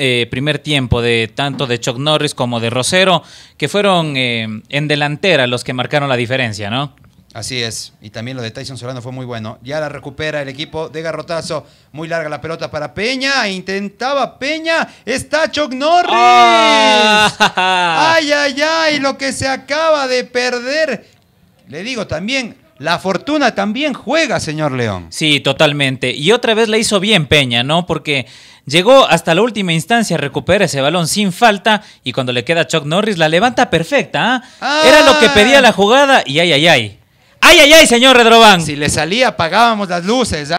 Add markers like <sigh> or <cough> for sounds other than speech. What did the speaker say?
Eh, primer tiempo de tanto de Chuck Norris como de Rosero, que fueron eh, en delantera los que marcaron la diferencia, ¿no? Así es, y también lo de Tyson Solano fue muy bueno. Ya la recupera el equipo de Garrotazo. Muy larga la pelota para Peña. E intentaba Peña. Está Chuck Norris. Ah. <laughs> ¡Ay, ay, ay! Lo que se acaba de perder. Le digo también, la fortuna también juega, señor León. Sí, totalmente. Y otra vez le hizo bien Peña, ¿no? Porque llegó hasta la última instancia, a recuperar ese balón sin falta y cuando le queda Chuck Norris la levanta perfecta. ¿ah? Era lo que pedía ah. la jugada y ay, ay, ay. Ay, ay, ay, señor Redroban. Si le salía, apagábamos las luces. ¿ah?